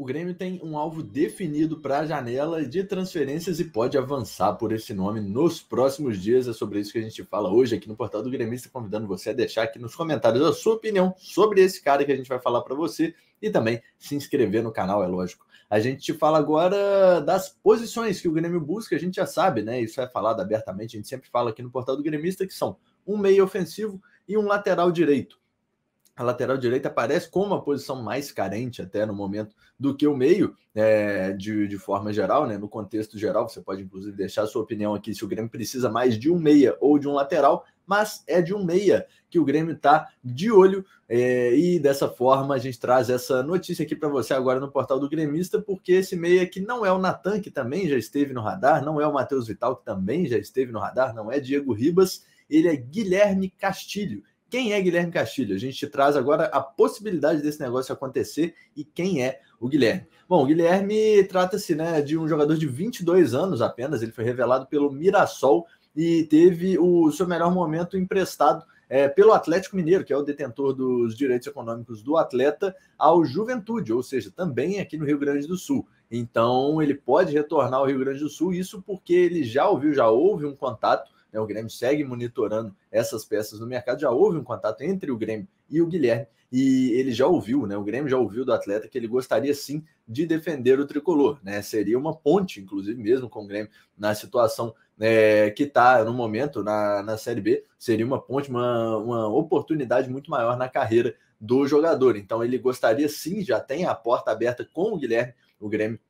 o Grêmio tem um alvo definido para a janela de transferências e pode avançar por esse nome nos próximos dias. É sobre isso que a gente fala hoje aqui no Portal do Estou convidando você a deixar aqui nos comentários a sua opinião sobre esse cara que a gente vai falar para você e também se inscrever no canal, é lógico. A gente fala agora das posições que o Grêmio busca, a gente já sabe, né? Isso é falado abertamente, a gente sempre fala aqui no Portal do Grêmio que são um meio ofensivo e um lateral direito a lateral direita aparece com uma posição mais carente até no momento do que o meio, é, de, de forma geral, né, no contexto geral. Você pode, inclusive, deixar sua opinião aqui se o Grêmio precisa mais de um meia ou de um lateral, mas é de um meia que o Grêmio está de olho. É, e dessa forma a gente traz essa notícia aqui para você agora no portal do Gremista, porque esse meia que não é o Natan, que também já esteve no radar, não é o Matheus Vital, que também já esteve no radar, não é Diego Ribas, ele é Guilherme Castilho quem é Guilherme Castilho? A gente traz agora a possibilidade desse negócio acontecer e quem é o Guilherme. Bom, o Guilherme trata-se né, de um jogador de 22 anos apenas, ele foi revelado pelo Mirassol e teve o seu melhor momento emprestado é, pelo Atlético Mineiro, que é o detentor dos direitos econômicos do atleta, ao Juventude, ou seja, também aqui no Rio Grande do Sul. Então, ele pode retornar ao Rio Grande do Sul, isso porque ele já ouviu, já houve um contato né? O Grêmio segue monitorando essas peças no mercado. Já houve um contato entre o Grêmio e o Guilherme, e ele já ouviu, né? O Grêmio já ouviu do atleta que ele gostaria sim de defender o tricolor, né? Seria uma ponte, inclusive, mesmo com o Grêmio na situação é, que está no momento na, na Série B, seria uma ponte, uma, uma oportunidade muito maior na carreira do jogador. Então ele gostaria sim, já tem a porta aberta com o Guilherme, o Grêmio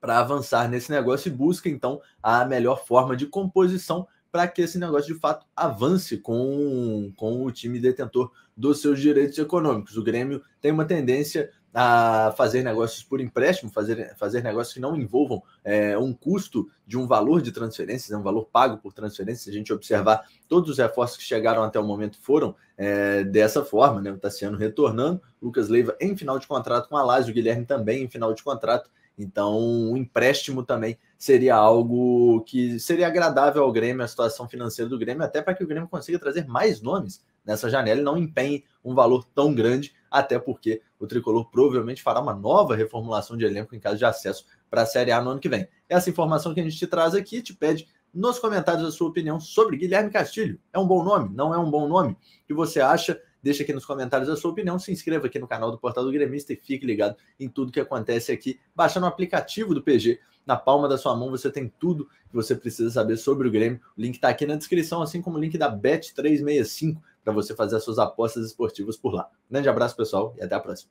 para avançar nesse negócio e busca então a melhor forma de composição para que esse negócio de fato avance com, com o time detentor dos seus direitos econômicos. O Grêmio tem uma tendência a fazer negócios por empréstimo, fazer, fazer negócios que não envolvam é, um custo de um valor de transferências, é um valor pago por transferência. Se a gente observar, todos os reforços que chegaram até o momento foram é, dessa forma, né? O Tassiano retornando, Lucas Leiva em final de contrato com a Lazio, o Guilherme também em final de contrato, então, um empréstimo também seria algo que seria agradável ao Grêmio, a situação financeira do Grêmio, até para que o Grêmio consiga trazer mais nomes nessa janela e não empenhe um valor tão grande, até porque o tricolor provavelmente fará uma nova reformulação de elenco em caso de acesso para a Série A no ano que vem. Essa informação que a gente te traz aqui te pede nos comentários a sua opinião sobre Guilherme Castilho. É um bom nome? Não é um bom nome? O que você acha Deixa aqui nos comentários a sua opinião, se inscreva aqui no canal do Portal do Gremista e fique ligado em tudo que acontece aqui, Baixa no aplicativo do PG. Na palma da sua mão você tem tudo que você precisa saber sobre o Grêmio. O link está aqui na descrição, assim como o link da Bet365 para você fazer as suas apostas esportivas por lá. Um grande abraço, pessoal, e até a próxima.